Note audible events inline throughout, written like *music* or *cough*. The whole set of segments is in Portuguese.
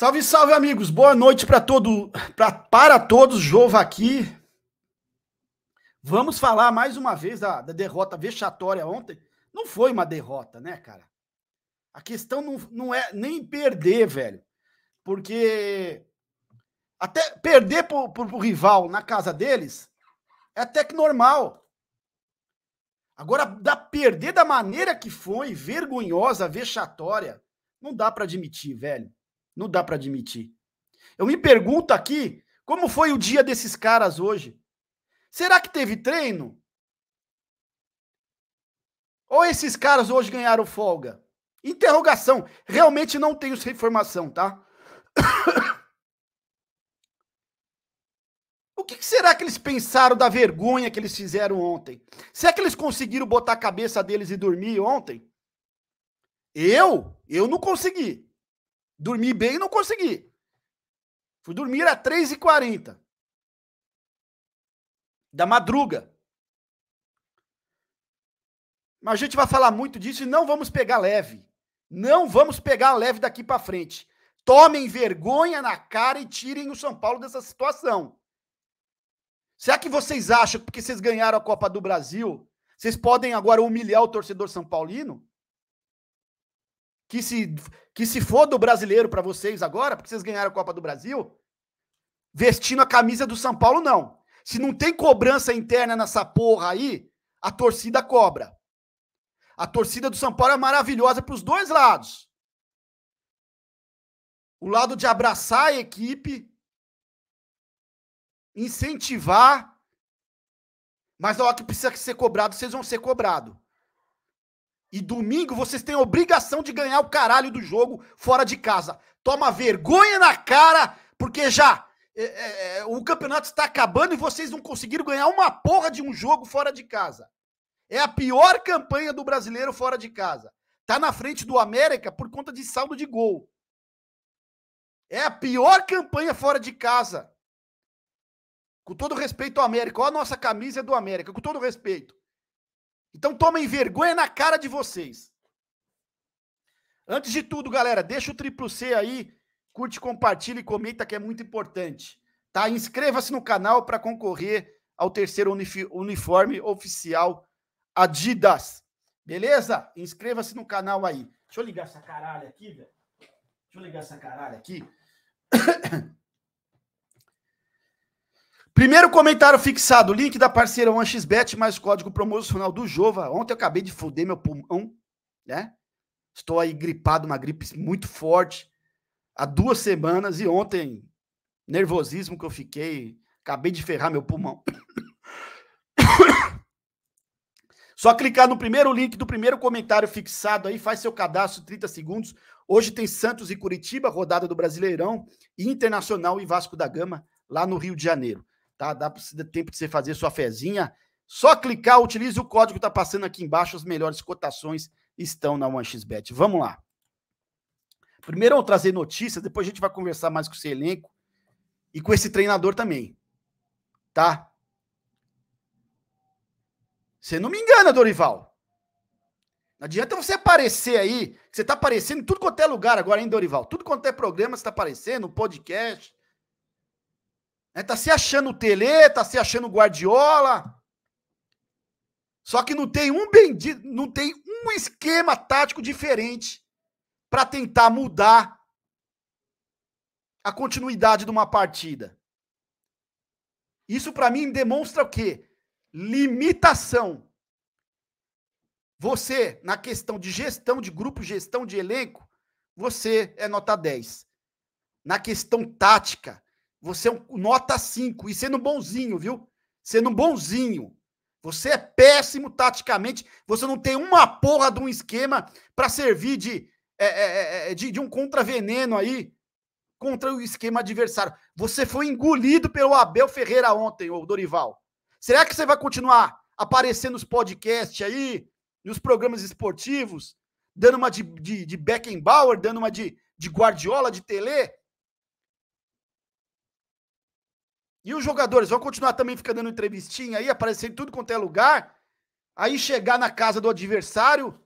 Salve, salve, amigos. Boa noite para todo, pra, para todos. Jova aqui. Vamos falar mais uma vez da, da, derrota vexatória ontem. Não foi uma derrota, né, cara? A questão não, não é nem perder, velho. Porque até perder pro, pro, pro rival na casa deles é até que normal. Agora, da perder da maneira que foi, vergonhosa, vexatória, não dá para admitir, velho. Não dá para admitir. Eu me pergunto aqui como foi o dia desses caras hoje. Será que teve treino? Ou esses caras hoje ganharam folga? Interrogação. Realmente não tenho essa informação, tá? *coughs* o que será que eles pensaram da vergonha que eles fizeram ontem? Será que eles conseguiram botar a cabeça deles e dormir ontem? Eu? Eu não consegui. Dormir bem não consegui. Fui dormir às 3h40. Da madruga. Mas a gente vai falar muito disso e não vamos pegar leve. Não vamos pegar leve daqui para frente. Tomem vergonha na cara e tirem o São Paulo dessa situação. Será que vocês acham que porque vocês ganharam a Copa do Brasil, vocês podem agora humilhar o torcedor são paulino? que se, que se for do brasileiro para vocês agora, porque vocês ganharam a Copa do Brasil, vestindo a camisa do São Paulo, não. Se não tem cobrança interna nessa porra aí, a torcida cobra. A torcida do São Paulo é maravilhosa para os dois lados. O lado de abraçar a equipe, incentivar, mas na hora que precisa ser cobrado, vocês vão ser cobrados. E domingo vocês têm a obrigação de ganhar o caralho do jogo fora de casa. Toma vergonha na cara, porque já é, é, é, o campeonato está acabando e vocês não conseguiram ganhar uma porra de um jogo fora de casa. É a pior campanha do brasileiro fora de casa. Tá na frente do América por conta de saldo de gol. É a pior campanha fora de casa. Com todo respeito ao América, olha a nossa camisa é do América, com todo respeito. Então tomem vergonha na cara de vocês. Antes de tudo, galera, deixa o triplo C aí, curte, compartilha e comenta que é muito importante. Tá? Inscreva-se no canal para concorrer ao terceiro uniforme oficial Adidas. Beleza? Inscreva-se no canal aí. Deixa eu ligar essa caralho aqui, velho. Deixa eu ligar essa caralho aqui. *coughs* Primeiro comentário fixado, link da parceira 1xbet mais código promocional do Jova. Ontem eu acabei de foder meu pulmão, né? Estou aí gripado, uma gripe muito forte. Há duas semanas e ontem, nervosismo que eu fiquei, acabei de ferrar meu pulmão. *coughs* Só clicar no primeiro link do primeiro comentário fixado aí, faz seu cadastro, 30 segundos. Hoje tem Santos e Curitiba, rodada do Brasileirão, e Internacional e Vasco da Gama, lá no Rio de Janeiro tá? Dá tempo de você fazer sua fezinha. Só clicar, utilize o código que tá passando aqui embaixo, as melhores cotações estão na 1xBet. Vamos lá. Primeiro eu vou trazer notícias, depois a gente vai conversar mais com o seu elenco e com esse treinador também. Tá? Você não me engana, Dorival. Não adianta você aparecer aí, você tá aparecendo em tudo quanto é lugar agora, hein, Dorival? Tudo quanto é programa, você tá aparecendo, podcast, né? Tá se achando o Tele, tá se achando o Guardiola. Só que não tem um bendito, não tem um esquema tático diferente para tentar mudar a continuidade de uma partida. Isso para mim demonstra o quê? Limitação. Você, na questão de gestão de grupo, gestão de elenco, você é nota 10. Na questão tática, você é um nota 5. E sendo bonzinho, viu? Sendo bonzinho. Você é péssimo taticamente. Você não tem uma porra de um esquema para servir de, é é, é, é, de, de um contraveneno aí contra o esquema adversário. Você foi engolido pelo Abel Ferreira ontem, ô Dorival. Será que você vai continuar aparecendo nos podcasts aí, nos programas esportivos, dando uma de, de, de Beckenbauer, dando uma de, de Guardiola, de Tele? E os jogadores vão continuar também ficando dando entrevistinha aí, aparecendo em tudo quanto é lugar. Aí chegar na casa do adversário,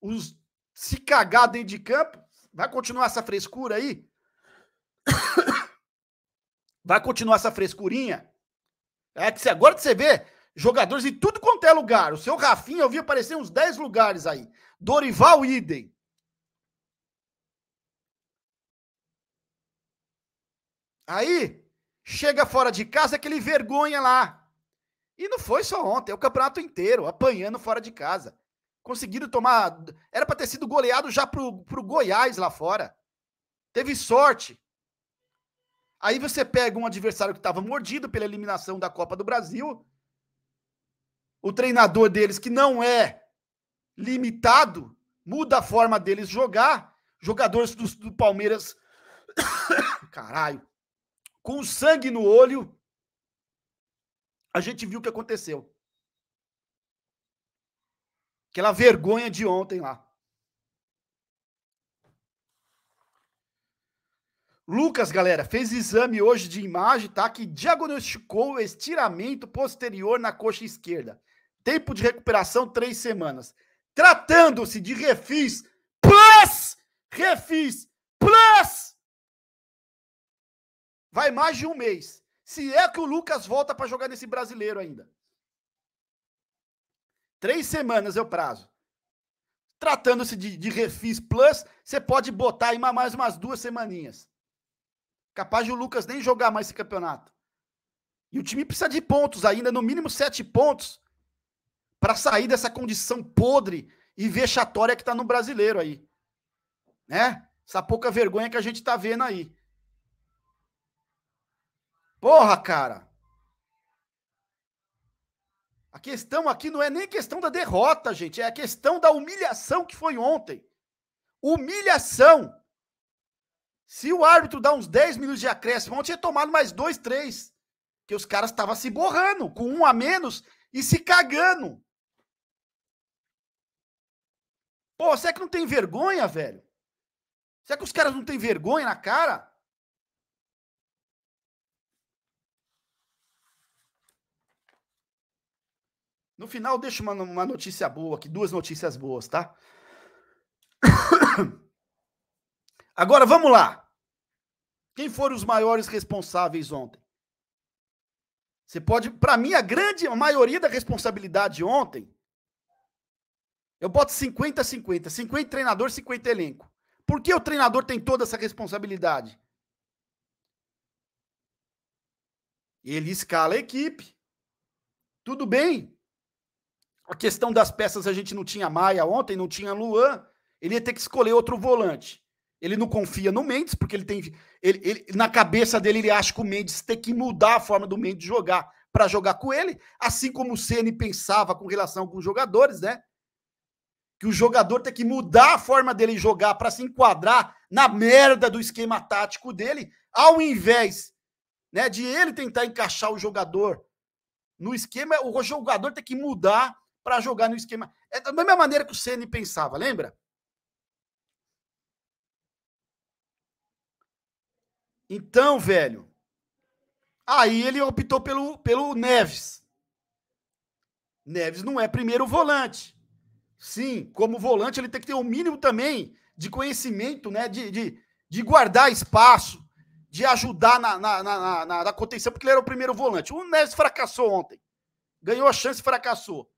os se cagar dentro de campo, vai continuar essa frescura aí? *coughs* Vai continuar essa frescurinha? É que agora que você vê jogadores em tudo quanto é lugar. O seu Rafinha eu vi aparecer uns 10 lugares aí. Dorival idem. Aí chega fora de casa, aquele vergonha lá. E não foi só ontem, é o campeonato inteiro, apanhando fora de casa. Conseguiram tomar. Era para ter sido goleado já pro, pro Goiás lá fora. Teve sorte. Aí você pega um adversário que estava mordido pela eliminação da Copa do Brasil. O treinador deles, que não é limitado, muda a forma deles jogar. Jogadores do, do Palmeiras. *coughs* Caralho com sangue no olho, a gente viu o que aconteceu. Aquela vergonha de ontem lá. Lucas, galera, fez exame hoje de imagem, tá? Que diagnosticou estiramento posterior na coxa esquerda. Tempo de recuperação, três semanas. Tratando-se de refis plus, refis plus Vai mais de um mês. Se é que o Lucas volta para jogar nesse brasileiro ainda. Três semanas é o prazo. Tratando-se de, de, refis plus, você pode botar aí mais umas duas semaninhas. Capaz de o Lucas nem jogar mais esse campeonato. E o time precisa de pontos ainda, no mínimo sete pontos, para sair dessa condição podre e vexatória que está no brasileiro aí. Né? Essa pouca vergonha que a gente está vendo aí. Porra, cara! A questão aqui não é nem questão da derrota, gente, é a questão da humilhação que foi ontem. Humilhação! Se o árbitro dá uns 10 minutos de acréscimo, ontem tinha tomado mais dois, três. Que os caras estavam se borrando, com um a menos e se cagando. Pô, será que não tem vergonha, velho? Será que os caras não têm vergonha na cara? No final, deixa uma, uma notícia boa aqui, duas notícias boas, tá? *coughs* Agora vamos lá. Quem foram os maiores responsáveis ontem? Você pode, para mim, a grande maioria da responsabilidade ontem, eu boto 50 50, 50 treinador, 50 elenco. Por que o treinador tem toda essa responsabilidade? Ele escala a equipe. Tudo bem. A questão das peças, a gente não tinha Maia ontem, não tinha Luan. Ele ia ter que escolher outro volante. Ele não confia no Mendes, porque ele tem. Ele, ele, na cabeça dele, ele acha que o Mendes tem que mudar a forma do Mendes jogar para jogar com ele, assim como o Ceni pensava com relação a alguns jogadores, né? Que o jogador tem que mudar a forma dele jogar para se enquadrar na merda do esquema tático dele, ao invés né, de ele tentar encaixar o jogador no esquema, o jogador tem que mudar para jogar no esquema. É da mesma maneira que o Ceni pensava, lembra? Então, velho, aí ele optou pelo, pelo Neves. Neves não é primeiro volante. Sim, como volante ele tem que ter o um mínimo também de conhecimento, né? De, de, de guardar espaço, de ajudar na, na, na, na, na contenção, porque ele era o primeiro volante. O Neves fracassou ontem. Ganhou a chance e fracassou.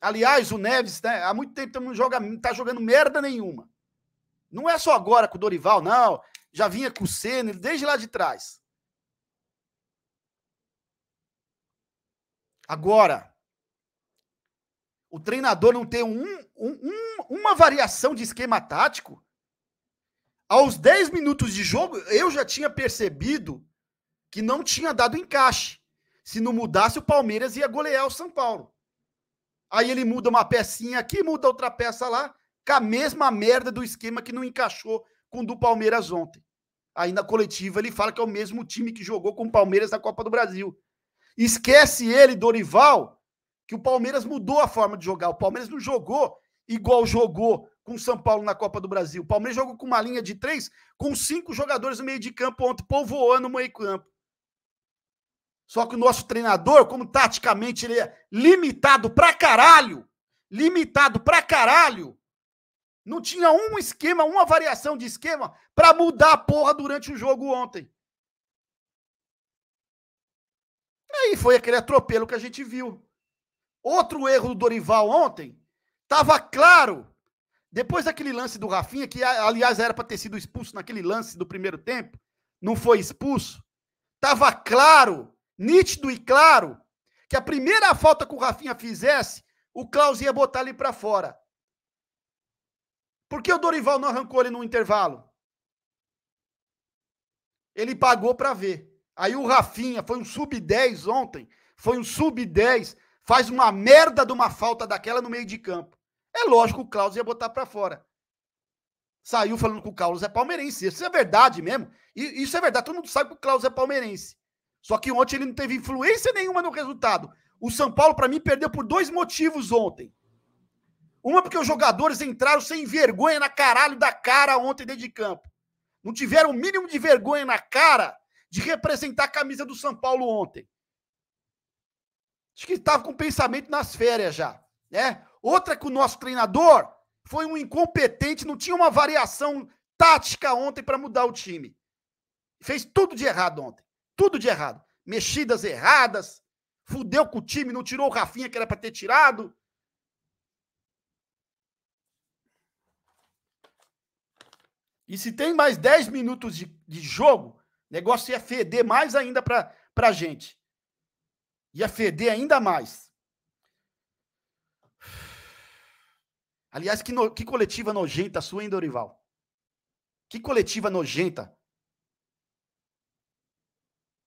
Aliás, o Neves, né, há muito tempo não joga, tá jogando merda nenhuma. Não é só agora com o Dorival, não. Já vinha com o Senna, desde lá de trás. Agora, o treinador não tem um, um, uma variação de esquema tático. Aos 10 minutos de jogo, eu já tinha percebido que não tinha dado encaixe. Se não mudasse, o Palmeiras ia golear o São Paulo. Aí ele muda uma pecinha aqui, muda outra peça lá, com a mesma merda do esquema que não encaixou com o do Palmeiras ontem. Aí na coletiva ele fala que é o mesmo time que jogou com o Palmeiras na Copa do Brasil. Esquece ele, Dorival, que o Palmeiras mudou a forma de jogar. O Palmeiras não jogou igual jogou com o São Paulo na Copa do Brasil. O Palmeiras jogou com uma linha de três, com cinco jogadores no meio de campo ontem, povoando o meio campo. Só que o nosso treinador, como taticamente ele é limitado pra caralho, limitado pra caralho, não tinha um esquema, uma variação de esquema para mudar a porra durante o jogo ontem. Aí foi aquele atropelo que a gente viu. Outro erro do Dorival ontem, tava claro, depois daquele lance do Rafinha, que aliás era para ter sido expulso naquele lance do primeiro tempo, não foi expulso. Tava claro nítido e claro que a primeira falta que o Rafinha fizesse, o Klaus ia botar ele para fora. Por que o Dorival não arrancou ele no intervalo? Ele pagou para ver. Aí o Rafinha foi um sub-10 ontem, foi um sub-10, faz uma merda de uma falta daquela no meio de campo. É lógico que o Klaus ia botar para fora. Saiu falando que o Klaus é palmeirense. Isso é verdade mesmo. E isso é verdade, todo mundo sabe que o Klaus é palmeirense. Só que ontem ele não teve influência nenhuma no resultado. O São Paulo, para mim, perdeu por dois motivos ontem. Uma, porque os jogadores entraram sem vergonha na caralho da cara ontem dentro de campo. Não tiveram o mínimo de vergonha na cara de representar a camisa do São Paulo ontem. Acho que estava com pensamento nas férias já. Né? Outra que o nosso treinador foi um incompetente, não tinha uma variação tática ontem para mudar o time. Fez tudo de errado ontem tudo de errado. Mexidas erradas, fudeu com o time, não tirou o Rafinha que era para ter tirado. E se tem mais 10 minutos de, de jogo, negócio ia feder mais ainda para a gente. Ia feder ainda mais. Aliás, que, no, que coletiva nojenta a sua, hein, Dorival? Que coletiva nojenta.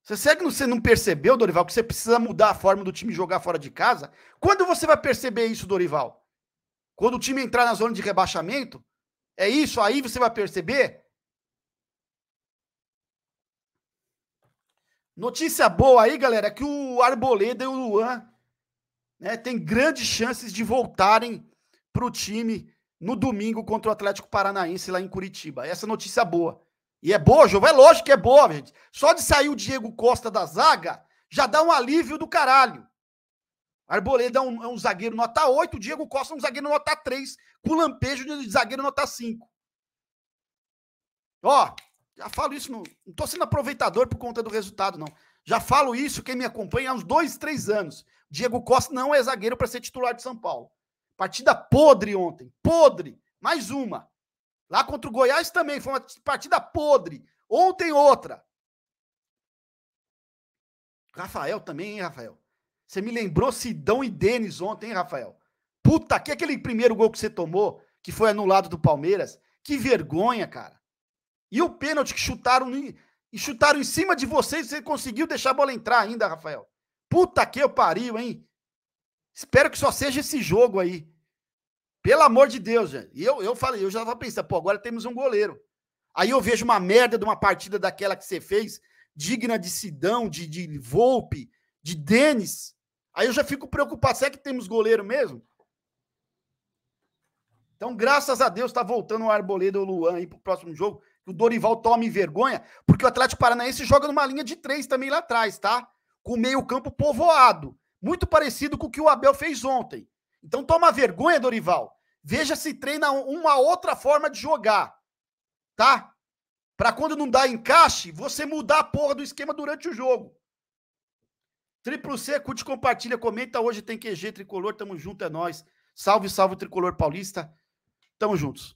Você segue, é você não percebeu, Dorival, que você precisa mudar a forma do time jogar fora de casa? Quando você vai perceber isso, Dorival? Quando o time entrar na zona de rebaixamento? É isso? Aí você vai perceber? Notícia boa aí, galera, é que o Arboleda e o Luan né, têm grandes chances de voltarem para o time no domingo contra o Atlético Paranaense lá em Curitiba. Essa é notícia boa. E é boa, João. É lógico que é boa, gente. Só de sair o Diego Costa da zaga, já dá um alívio do caralho. Arboleda é um, é um zagueiro nota 8, o Diego Costa é um zagueiro nota 3, com lampejo de zagueiro nota 5. Ó, já falo isso, no, não tô sendo aproveitador por conta do resultado, não. Já falo isso, quem me acompanha há uns dois, três anos. Diego Costa não é zagueiro para ser titular de São Paulo. Partida podre ontem, podre. Mais uma. Lá contra o Goiás também, foi uma partida podre. Ontem outra. Rafael também, hein, Rafael? Você me lembrou Sidão e Denis ontem, hein, Rafael? Puta, que aquele primeiro gol que você tomou, que foi anulado do Palmeiras, que vergonha, cara. E o pênalti que chutaram, e chutaram em cima de vocês, você conseguiu deixar a bola entrar ainda, Rafael. Puta que eu pariu, hein? Espero que só seja esse jogo aí. Pelo amor de Deus, gente. E eu, eu falei, eu já estava pensando, pô, agora temos um goleiro. Aí eu vejo uma merda de uma partida daquela que você fez, digna de Sidão, de, de Volpe, de Denis. Aí eu já fico preocupado, será que temos goleiro mesmo? Então, graças a Deus, está voltando o Arboleda ou o Luan aí pro próximo jogo. Que o Dorival tome vergonha, porque o Atlético Paranaense joga numa linha de três também lá atrás, tá? Com o meio-campo povoado. Muito parecido com o que o Abel fez ontem. Então toma vergonha, Dorival. Veja se treina uma outra forma de jogar, tá? Para quando não dá encaixe, você mudar a porra do esquema durante o jogo. Triplo C, curte, compartilha, comenta. Hoje tem QG Tricolor, tamo junto, é nós. Salve, salve Tricolor Paulista. Tamo juntos.